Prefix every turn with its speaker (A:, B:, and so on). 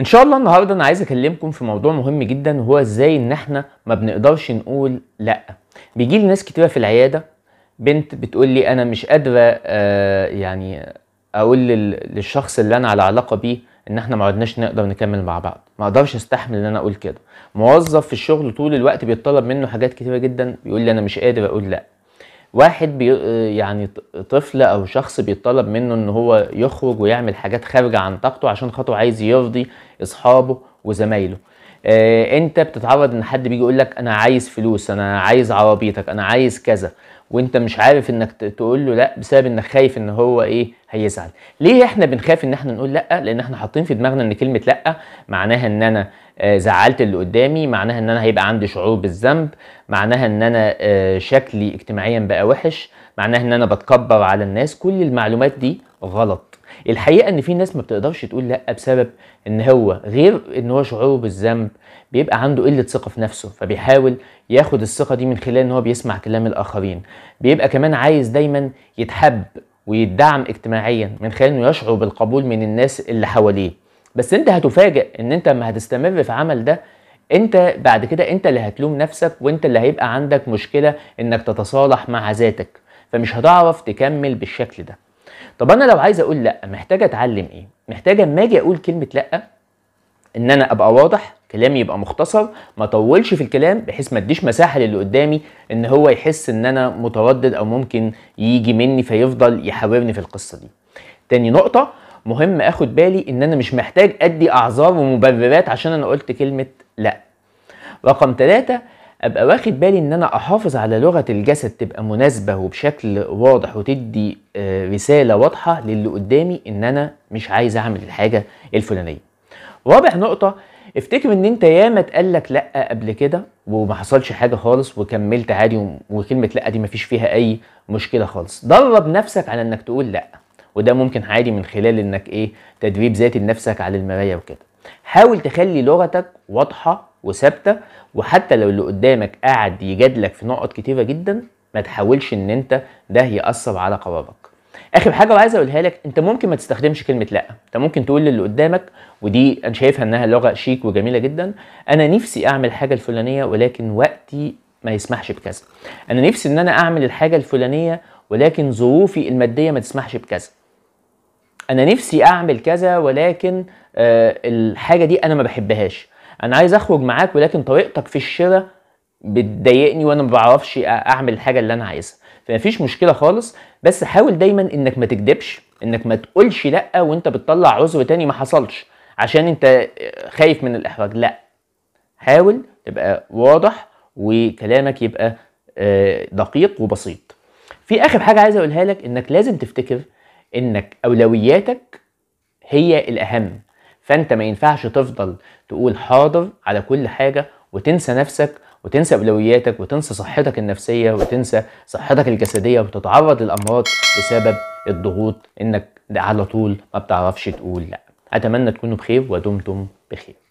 A: ان شاء الله النهارده انا عايز اكلمكم في موضوع مهم جدا وهو ازاي ان احنا ما بنقدرش نقول لا بيجي لي ناس كتيره في العياده بنت بتقول لي انا مش قادره آه يعني اقول للشخص اللي انا على علاقه بيه ان احنا ما عدناش نقدر نكمل مع بعض ما اقدرش استحمل ان انا اقول كده موظف في الشغل طول الوقت بيتطلب منه حاجات كتيره جدا بيقول لي انا مش قادر اقول لا واحد بي يعني طفل او شخص بيطلب منه ان هو يخرج ويعمل حاجات خارجه عن طاقته عشان خاطر عايز يرضي اصحابه وزمايله آه انت بتتعرض ان حد بيجي يقول لك انا عايز فلوس انا عايز عربيتك انا عايز كذا وانت مش عارف انك تقول له لا بسبب انك خايف ان هو ايه هيزعل ليه احنا بنخاف ان احنا نقول لا لان احنا حاطين في دماغنا ان كلمه لا معناها ان انا آه، زعلت اللي قدامي معناها ان انا هيبقى عندي شعور بالذنب معناها ان انا آه، شكلي اجتماعيا بقى وحش معناها ان انا بتكبر على الناس كل المعلومات دي غلط الحقيقه ان في ناس ما بتقدرش تقول لا بسبب ان هو غير ان هو شعوره بالذنب بيبقى عنده قله ثقه في نفسه فبيحاول ياخد الثقه دي من خلال ان هو بيسمع كلام الاخرين بيبقى كمان عايز دايما يتحب ويدعم اجتماعيا من خلال انه يشعر بالقبول من الناس اللي حواليه بس انت هتفاجئ ان انت ما هتستمر في عمل ده انت بعد كده انت اللي هتلوم نفسك وانت اللي هيبقى عندك مشكله انك تتصالح مع ذاتك فمش هتعرف تكمل بالشكل ده طب انا لو عايز اقول لا محتاج اتعلم ايه محتاج اما اجي اقول كلمه لا ان انا ابقى واضح كلامي يبقى مختصر ما اطولش في الكلام بحيث ما اديش مساحه للي قدامي ان هو يحس ان انا متردد او ممكن يجي مني فيفضل يحاورني في القصه دي تاني نقطه مهم اخد بالي ان انا مش محتاج ادي اعذار ومبررات عشان انا قلت كلمه لا رقم ثلاثة ابقى واخد بالي ان انا احافظ على لغه الجسد تبقى مناسبه وبشكل واضح وتدي آه، رساله واضحه للي قدامي ان انا مش عايز اعمل الحاجه الفلانيه رابع نقطه افتكر ان انت ياما لك لا قبل كده وما حصلش حاجه خالص وكملت عادي وكلمه لا دي مفيش فيها اي مشكله خالص درب نفسك على انك تقول لا وده ممكن عادي من خلال انك ايه تدريب ذاتي لنفسك على المرايه وكده حاول تخلي لغتك واضحه وثابته وحتى لو اللي قدامك قاعد يجادلك في نقط كتيره جدا ما تحاولش ان انت ده ياثر على قرارك اخر حاجه وعايز اقولها لك انت ممكن ما تستخدمش كلمه لا انت ممكن تقول للي قدامك ودي انا شايفها انها لغه شيك وجميله جدا انا نفسي اعمل حاجه الفلانيه ولكن وقتي ما يسمحش بكذا انا نفسي ان انا اعمل الحاجه الفلانيه ولكن ظروفي الماديه ما تسمحش بكذا انا نفسي اعمل كذا ولكن آه الحاجه دي انا ما بحبهاش انا عايز اخرج معاك ولكن طريقتك في الشراء بتضايقني وانا ما بعرفش اعمل الحاجه اللي انا عايزها فمفيش مشكله خالص بس حاول دايما انك ما تكدبش انك ما تقولش لا وانت بتطلع عذر تاني ما حصلش عشان انت آه، خايف من الاحراج لا حاول تبقى واضح وكلامك يبقى آه، دقيق وبسيط في اخر حاجه عايز اقولها لك انك لازم تفتكر انك اولوياتك هي الاهم فانت ما ينفعش تفضل تقول حاضر على كل حاجه وتنسى نفسك وتنسى اولوياتك وتنسى صحتك النفسيه وتنسى صحتك الجسديه وتتعرض للامراض بسبب الضغوط انك على طول ما بتعرفش تقول لا اتمنى تكونوا بخير ودمتم بخير